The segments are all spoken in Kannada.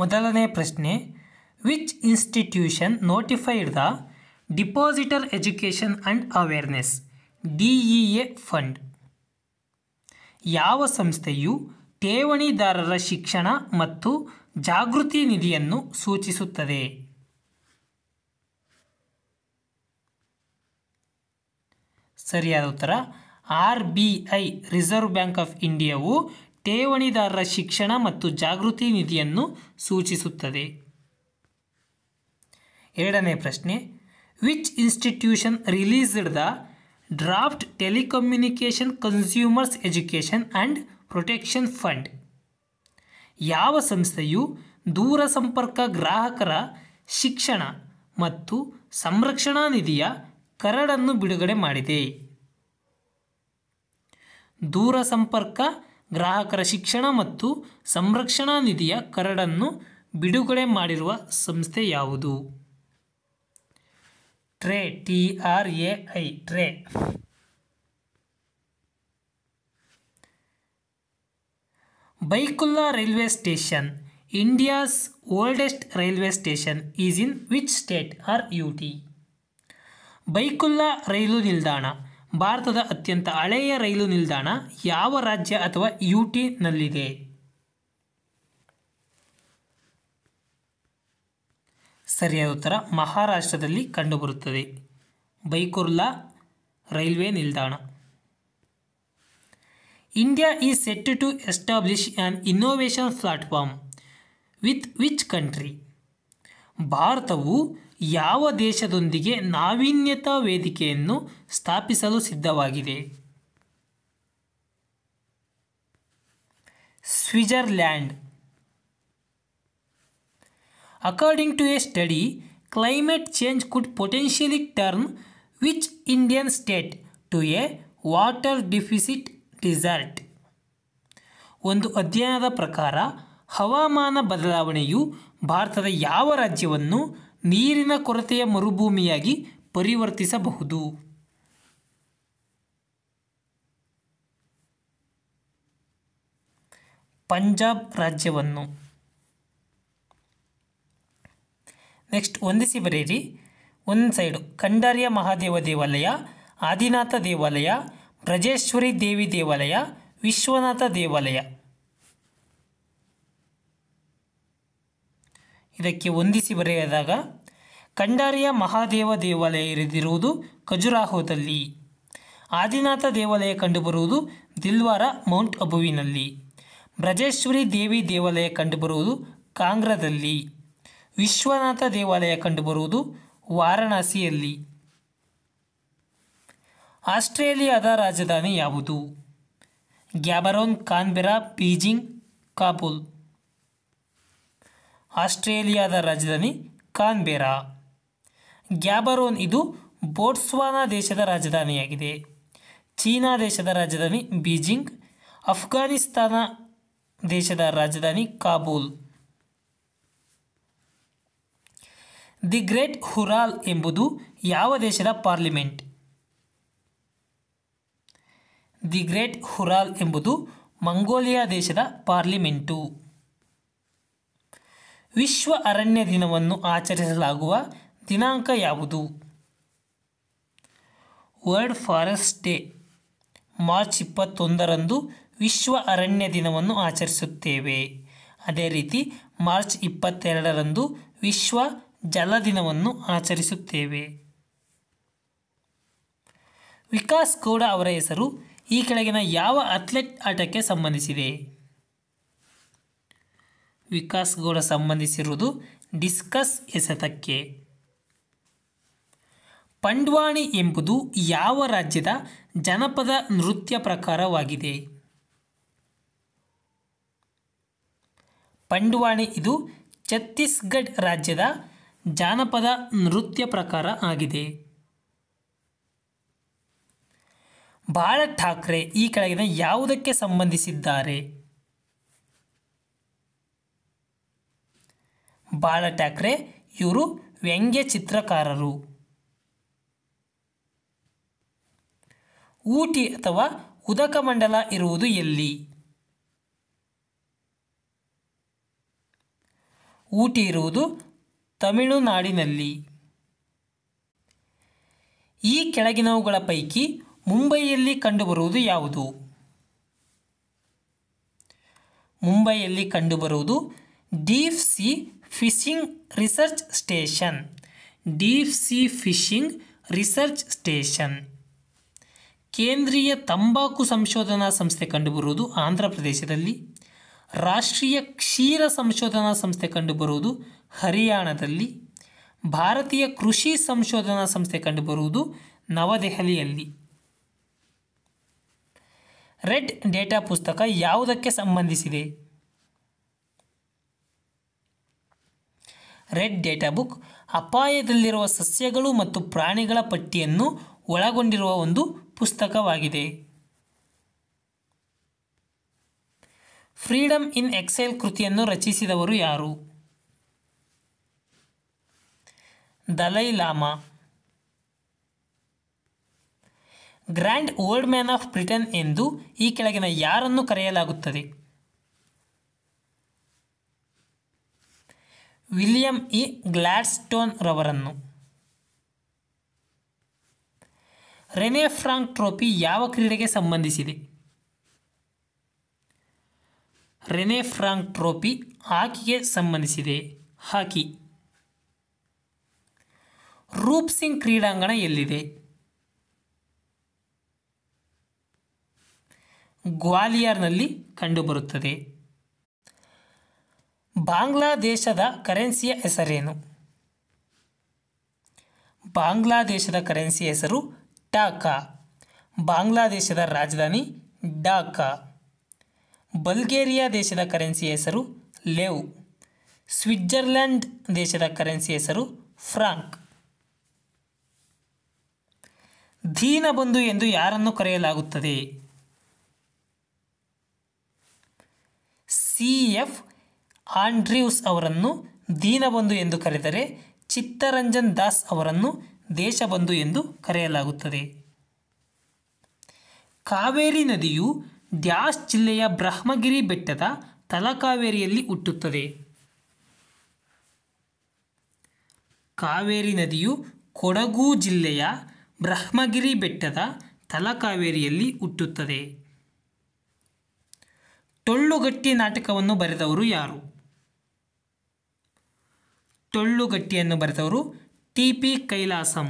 ಮೊದಲನೇ ಪ್ರಶ್ನೆ which institution notified the depositor education and awareness D A fund ಯಾವ ಸಂಸ್ಥೆಯು ಠೇವಣಿದಾರರ ಶಿಕ್ಷಣ ಮತ್ತು ಜಾಗೃತಿ ನಿಧಿಯನ್ನು ಸೂಚಿಸುತ್ತದೆ ಸರಿಯಾದ ಉತ್ತರ R B I reserve bank of ಇಂಡಿಯಾವು ಠೇವಣಿದಾರರ ಶಿಕ್ಷಣ ಮತ್ತು ಜಾಗೃತಿ ನಿಧಿಯನ್ನು ಸೂಚಿಸುತ್ತದೆ ಎರಡನೇ ಪ್ರಶ್ನೆ which institution released the draft telecommunication consumers education and protection fund ಯಾವ ಸಂಸ್ಥೆಯು ದೂರ ಸಂಪರ್ಕ ಗ್ರಾಹಕರ ಶಿಕ್ಷಣ ಮತ್ತು ಸಂರಕ್ಷಣಾ ನಿಧಿಯ ಕರಡನ್ನು ಬಿಡುಗಡೆ ಮಾಡಿದೆ ದೂರ ಸಂಪರ್ಕ ಗ್ರಾಹಕರ ಶಿಕ್ಷಣ ಮತ್ತು ಸಂರಕ್ಷಣಾ ನಿಧಿಯ ಕರಡನ್ನು ಬಿಡುಗಡೆ ಮಾಡಿರುವ ಸಂಸ್ಥೆ ಯಾವುದು TRAI T R A I TRAI Byculla railway station India's oldest railway station is in which state ಆರ್ ಯು ಟಿ ಬೈಕುಲ್ಲಾ ರೈಲು ನಿಲ್ದಾಣ ಭಾರತದ ಅತ್ಯಂತ ಹಳೆಯ ರೈಲು ನಿಲ್ದಾಣ ಯಾವ ರಾಜ್ಯ ಅಥವಾ ಯು ಟಿನಲ್ಲಿದೆ ಸರಿಯಾದ ಉತ್ತರ ಮಹಾರಾಷ್ಟ್ರದಲ್ಲಿ ಕಂಡುಬರುತ್ತದೆ ಬೈಕುರ್ಲಾ ರೈಲ್ವೆ ನಿಲ್ದಾಣ India is set to establish an innovation platform with which country ಭಾರತವು ಯಾವ ದೇಶದೊಂದಿಗೆ ನಾವೀನ್ಯತಾ ವೇದಿಕೆಯನ್ನು ಸ್ಥಾಪಿಸಲು ಸಿದ್ಧವಾಗಿದೆ Switzerland according to a study climate change could potentially turn which Indian state to a water deficit desert ಒಂದು ಅಧ್ಯಯನದ ಪ್ರಕಾರ ಹವಾಮಾನ ಬದಲಾವಣೆಯು ಭಾರತದ ಯಾವ ರಾಜ್ಯವನ್ನು ನೀರಿನ ಕೊರತೆಯ ಮರುಭೂಮಿಯಾಗಿ ಪರಿವರ್ತಿಸಬಹುದು ಪಂಜಾಬ್ ರಾಜ್ಯವನ್ನು ನೆಕ್ಸ್ಟ್ ಹೊಂದಿಸಿ ಬರೀರಿ ಒಂದು ಸೈಡು ಖಂಡಾರ್ಯ ಮಹಾದೇವ ದೇವಾಲಯ ಆದಿನಾಥ ದೇವಾಲಯ ಬ್ರಜೇಶ್ವರಿ ದೇವಿ ದೇವಾಲಯ ವಿಶ್ವನಾಥ ದೇವಾಲಯ ಇದಕ್ಕೆ ಹೊಂದಿಸಿ ಬರೆಯದಾಗ ಕಂಡಾರಿಯ ಮಹಾದೇವ ದೇವಾಲಯ ಇರಿದಿರುವುದು ಖಜುರಾಹೋದಲ್ಲಿ ಆದಿನಾಥ ದೇವಾಲಯ ಕಂಡುಬರುವುದು ದಿಲ್ವಾರ ಮೌಂಟ್ ಅಬುವಿನಲ್ಲಿ ಬ್ರಜೇಶ್ವರಿ ದೇವಿ ದೇವಾಲಯ ಕಂಡುಬರುವುದು ಕಾಂಗ್ರಾದಲ್ಲಿ ವಿಶ್ವನಾಥ ದೇವಾಲಯ ಕಂಡುಬರುವುದು ವಾರಣಾಸಿಯಲ್ಲಿ ಆಸ್ಟ್ರೇಲಿಯಾದ ರಾಜಧಾನಿ ಯಾವುದು ಗ್ಯಾಬರೋನ್ ಕಾನ್ಬೆರಾ ಬೀಜಿಂಗ್ ಕಾಬೂಲ್ ಆಸ್ಟ್ರೇಲಿಯಾದ ರಾಜಧಾನಿ ಕಾನ್ಬೆರಾ ಗ್ಯಾಬರೋನ್ ಇದು ಬೋಟ್ಸ್ವಾನಾ ದೇಶದ ರಾಜಧಾನಿಯಾಗಿದೆ ಚೀನಾ ದೇಶದ ರಾಜಧಾನಿ ಬೀಜಿಂಗ್ ಅಫ್ಘಾನಿಸ್ತಾನ ದೇಶದ ರಾಜಧಾನಿ ಕಾಬೂಲ್ ದಿ ಗ್ರೇಟ್ ಹುರಾಲ್ ಎಂಬುದು ಯಾವ ದೇಶದ ಪಾರ್ಲಿಮೆಂಟ್ ದಿ ಗ್ರೇಟ್ ಹುರಾಲ್ ಎಂಬುದು ಮಂಗೋಲಿಯಾ ದೇಶದ ಪಾರ್ಲಿಮೆಂಟು ವಿಶ್ವ ಅರಣ್ಯ ದಿನವನ್ನು ಆಚರಿಸಲಾಗುವ ದಿನಾಂಕ ಯಾವುದು ವರ್ಲ್ಡ್ ಫಾರೆಸ್ಟ್ ಡೇ ಮಾರ್ಚ್ ಇಪ್ಪತ್ತೊಂದರಂದು ವಿಶ್ವ ಅರಣ್ಯ ದಿನವನ್ನು ಆಚರಿಸುತ್ತೇವೆ ಅದೇ ರೀತಿ ಮಾರ್ಚ್ ಇಪ್ಪತ್ತೆರಡರಂದು ವಿಶ್ವ ಜಲ ದಿನವನ್ನು ಆಚರಿಸುತ್ತೇವೆ ವಿಕಾಸ್ ಗೌಡ ಅವರ ಹೆಸರು ಈ ಕೆಳಗಿನ ಯಾವ ಅಥ್ಲೆಟ್ ಆಟಕ್ಕೆ ಸಂಬಂಧಿಸಿದೆ ವಿಕಾಸ್ಗೌಡ ಸಂಬಂಧಿಸಿರುವುದು ಡಿಸ್ಕಸ್ ಎಸೆತಕ್ಕೆ ಪಂಡ್ವಾಣಿ ಎಂಬುದು ಯಾವ ರಾಜ್ಯದ ಜನಪದ ನೃತ್ಯ ಪ್ರಕಾರವಾಗಿದೆ ಪಂಡ್ವಾಣಿ ಇದು ಛತ್ತೀಸ್ಗಢ ರಾಜ್ಯದ ಜಾನಪದ ನೃತ್ಯ ಪ್ರಕಾರ ಆಗಿದೆ ಬಾಳ ಠಾಕ್ರೆ ಈ ಕೆಳಗಿನ ಯಾವುದಕ್ಕೆ ಸಂಬಂಧಿಸಿದ್ದಾರೆ ಬಾಳ ಠಾಕ್ರೆ ಇವರು ವ್ಯಂಗ್ಯ ಚಿತ್ರಕಾರರು ಊಟಿ ಅಥವಾ ಉದಕಮಂಡಲ ಇರುವುದು ಎಲ್ಲಿ ಊಟಿ ಇರುವುದು ತಮಿಳುನಾಡಿನಲ್ಲಿ ಈ ಕೆಳಗಿನವುಗಳ ಪೈಕಿ ಮುಂಬೈಯಲ್ಲಿ ಕಂಡುಬರುವುದು ಯಾವುದು ಮುಂಬೈಯಲ್ಲಿ ಕಂಡುಬರುವುದು deep sea fishing research station deep sea fishing research station ಕೇಂದ್ರೀಯ ತಂಬಾಕು ಸಂಶೋಧನಾ ಸಂಸ್ಥೆ ಕಂಡುಬರುವುದು ಆಂಧ್ರ ಪ್ರದೇಶದಲ್ಲಿ ರಾಷ್ಟ್ರೀಯ ಕ್ಷೀರ ಸಂಶೋಧನಾ ಸಂಸ್ಥೆ ಕಂಡುಬರುವುದು ಹರಿಯಾಣದಲ್ಲಿ ಭಾರತೀಯ ಕೃಷಿ ಸಂಶೋಧನಾ ಸಂಸ್ಥೆ ಕಂಡುಬರುವುದು ನವದೆಹಲಿಯಲ್ಲಿ ರೆಡ್ ಡೇಟಾ ಪುಸ್ತಕ ಯಾವುದಕ್ಕೆ ಸಂಬಂಧಿಸಿದೆ ರೆಡ್ ಡೇಟಾ ಬುಕ್ ಅಪಾಯದಲ್ಲಿರುವ ಸಸ್ಯಗಳು ಮತ್ತು ಪ್ರಾಣಿಗಳ ಪಟ್ಟಿಯನ್ನು ಒಳಗೊಂಡಿರುವ ಒಂದು ಪುಸ್ತಕವಾಗಿದೆ ಫ್ರೀಡಮ್ ಇನ್ ಎಕ್ಸೈಲ್ ಕೃತಿಯನ್ನು ರಚಿಸಿದವರು ಯಾರು Dalai Lama grand old man of Britain ಎಂದು ಈ ಕೆಳಗಿನ ಯಾರನ್ನು ಕರೆಯಲಾಗುತ್ತದೆ ವಿಲಿಯಂ ಇ ಗ್ಲಾಡ್ಸ್ಟೋನ್ ರವರನ್ನು ರೆನೆ ಫ್ರಾಂಕ್ ಟ್ರೋಫಿ ಯಾವ ಕ್ರೀಡೆಗೆ ಸಂಬಂಧಿಸಿದೆ ರೆನೆ ಫ್ರಾಂಕ್ ಟ್ರೋಫಿ ಹಾಕಿಗೆ ಸಂಬಂಧಿಸಿದೆ ಹಾಕಿ ರೂಪ್ ಸಿಂಗ್ ಕ್ರೀಡಾಂಗಣ ಎಲ್ಲಿದೆ ಗ್ವಾಲಿಯರ್ನಲ್ಲಿ ಕಂಡುಬರುತ್ತದೆ ಬಾಂಗ್ಲಾದೇಶದ ಕರೆನ್ಸಿಯ ಹೆಸರೇನು ಬಾಂಗ್ಲಾದೇಶದ ಕರೆನ್ಸಿ ಹೆಸರು ಟಾಕಾ ಬಾಂಗ್ಲಾದೇಶದ ರಾಜಧಾನಿ ಢಾಕಾ ಬಲ್ಗೇರಿಯಾ ದೇಶದ ಕರೆನ್ಸಿ ಹೆಸರು ಲೆವ್ ಸ್ವಿಟ್ಜರ್ಲೆಂಡ್ ದೇಶದ ಕರೆನ್ಸಿ ಹೆಸರು ಫ್ರಾಂಕ್ ದೀನಬಂಧು ಎಂದು ಯಾರನ್ನು ಕರೆಯಲಾಗುತ್ತದೆ ಸಿ ಎಫ್ ಆಂಡ್ರ್ಯೂಸ್ ಅವರನ್ನು ದೀನಬಂಧು ಎಂದು ಕರೆದರೆ ಚಿತ್ತರಂಜನ್ ದಾಸ್ ಅವರನ್ನು ದೇಶಬಂಧು ಎಂದು ಕರೆಯಲಾಗುತ್ತದೆ ಕಾವೇರಿ ನದಿಯು ಡ್ಯಾಸ್ ಜಿಲ್ಲೆಯ ಬ್ರಹ್ಮಗಿರಿ ಬೆಟ್ಟದ ತಲಕಾವೇರಿಯಲ್ಲಿ ಹುಟ್ಟುತ್ತದೆ ಕಾವೇರಿ ನದಿಯು ಕೊಡಗು ಜಿಲ್ಲೆಯ ಬ್ರಹ್ಮಗಿರಿ ಬೆಟ್ಟದ ತಲಕಾವೇರಿಯಲ್ಲಿ ಹುಟ್ಟುತ್ತದೆ ಟೊಳ್ಳುಗಟ್ಟಿ ನಾಟಕವನ್ನು ಬರೆದವರು ಯಾರು ಟೊಳ್ಳುಗಟ್ಟಿಯನ್ನು ಬರೆದವರು ಟಿ ಪಿ ಕೈಲಾಸಂ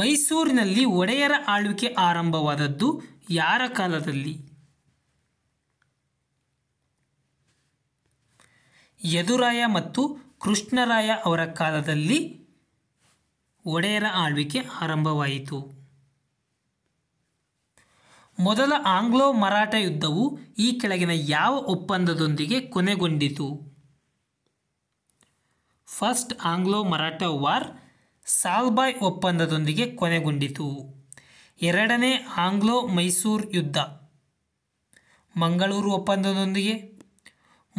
ಮೈಸೂರಿನಲ್ಲಿ ಒಡೆಯರ ಆಳ್ವಿಕೆ ಆರಂಭವಾದದ್ದು ಯಾರ ಕಾಲದಲ್ಲಿ ಯದುರಾಯ ಮತ್ತು ಕೃಷ್ಣರಾಯ ಅವರ ಕಾಲದಲ್ಲಿ ಒಡೆಯರ ಆಳ್ವಿಕೆ ಆರಂಭವಾಯಿತು ಮೊದಲ ಆಂಗ್ಲೋ ಮರಾಠ ಯುದ್ಧವು ಈ ಕೆಳಗಿನ ಯಾವ ಒಪ್ಪಂದದೊಂದಿಗೆ ಕೊನೆಗೊಂಡಿತು first Anglo Maratha war Salbai ಒಪ್ಪಂದದೊಂದಿಗೆ ಕೊನೆಗೊಂಡಿತು ಎರಡನೇ ಆಂಗ್ಲೋ ಮೈಸೂರು ಯುದ್ಧ ಮಂಗಳೂರು ಒಪ್ಪಂದದೊಂದಿಗೆ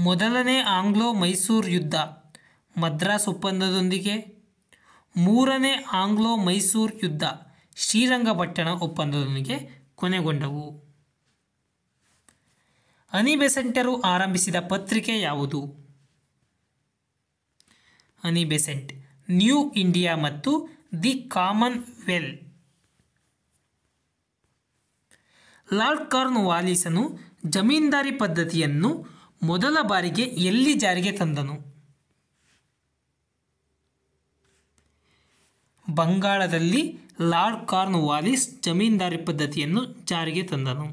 ಮೊದಲನೇ ಆಂಗ್ಲೋ ಮೈಸೂರು ಯುದ್ಧ ಮದ್ರಾಸ್ ಒಪ್ಪಂದದೊಂದಿಗೆ ಮೂರನೇ ಆಂಗ್ಲೋ ಮೈಸೂರು ಯುದ್ಧ ಶ್ರೀರಂಗಪಟ್ಟಣ ಒಪ್ಪಂದದೊಂದಿಗೆ ಕೊನೆಗೊಂಡವು ಅನಿಬೆಸೆಂಟರು ಆರಂಭಿಸಿದ ಪತ್ರಿಕೆ ಯಾವುದು ಅನಿಬೆಸೆಂಟ್ ಬೆಸೆಂಟ್ ನ್ಯೂ ಇಂಡಿಯಾ ಮತ್ತು ದಿ ಕಾಮನ್ ವೆಲ್ ಲಾರ್ಡ್ ಕಾರ್ನ್ ವಾಲಿಸನು ಜಮೀನ್ದಾರಿ ಪದ್ಧತಿಯನ್ನು ಮೊದಲ ಬಾರಿಗೆ ಎಲ್ಲಿ ಜಾರಿಗೆ ತಂದನು ಬಂಗಾಳದಲ್ಲಿ ಲಾರ್ಡ್ ಕಾರ್ನ್ ವಾಲಿಸ್ ಜಮೀನ್ದಾರಿ ಪದ್ಧತಿಯನ್ನು ಜಾರಿಗೆ ತಂದನು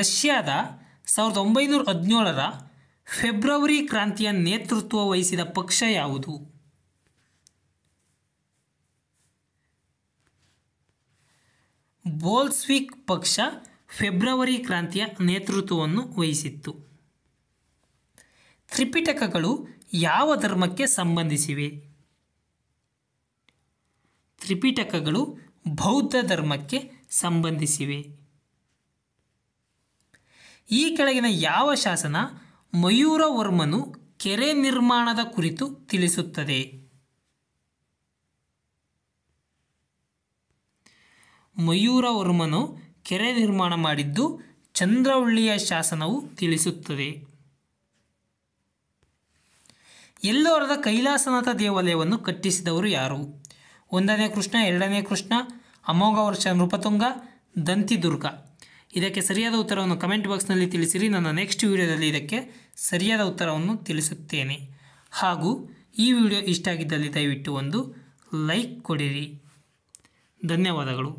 ರಷ್ಯಾದ ಸಾವಿರದ ಒಂಬೈನೂರ ಹದಿನೇಳರ ಫೆಬ್ರವರಿ ಕ್ರಾಂತಿಯ ನೇತೃತ್ವ ವಹಿಸಿದ ಪಕ್ಷ ಯಾವುದು ಬೋಲ್ಸ್ವಿಕ್ ಪಕ್ಷ ಫೆಬ್ರವರಿ ಕ್ರಾಂತಿಯ ನೇತೃತ್ವವನ್ನು ವಹಿಸಿತ್ತು ತ್ರಿಪಿಟಕಗಳು ಯಾವ ಧರ್ಮಕ್ಕೆ ಸಂಬಂಧಿಸಿವೆ ತ್ರಿಪಿಟಕಗಳು ಬೌದ್ಧ ಧರ್ಮಕ್ಕೆ ಸಂಬಂಧಿಸಿವೆ ಈ ಕೆಳಗಿನ ಯಾವ ಶಾಸನ ಮಯೂರವರ್ಮನು ಕೆರೆ ನಿರ್ಮಾಣದ ಕುರಿತು ತಿಳಿಸುತ್ತದೆ ಮಯೂರವರ್ಮನು ಕೆರೆ ನಿರ್ಮಾಣ ಮಾಡಿದ್ದು ಚಂದ್ರವಳ್ಳಿಯ ಶಾಸನವು ತಿಳಿಸುತ್ತದೆ ಎಲ್ಲೋರದ ಕೈಲಾಸನಾಥ ದೇವಾಲಯವನ್ನು ಕಟ್ಟಿಸಿದವರು ಯಾರು ಒಂದನೇ ಕೃಷ್ಣ ಎರಡನೇ ಕೃಷ್ಣ ಅಮೋಘವರ್ಷ ವರ್ಷ ನೃಪತುಂಗ ದಂತಿದುರ್ಗ ಇದಕ್ಕೆ ಸರಿಯಾದ ಉತ್ತರವನ್ನು ಕಮೆಂಟ್ ಬಾಕ್ಸ್ನಲ್ಲಿ ತಿಳಿಸಿರಿ ನನ್ನ ನೆಕ್ಸ್ಟ್ ವಿಡಿಯೋದಲ್ಲಿ ಇದಕ್ಕೆ ಸರಿಯಾದ ಉತ್ತರವನ್ನು ತಿಳಿಸುತ್ತೇನೆ ಹಾಗೂ ಈ ವಿಡಿಯೋ ಇಷ್ಟ ಆಗಿದ್ದಲ್ಲಿ ದಯವಿಟ್ಟು ಒಂದು ಲೈಕ್ ಕೊಡಿರಿ ಧನ್ಯವಾದಗಳು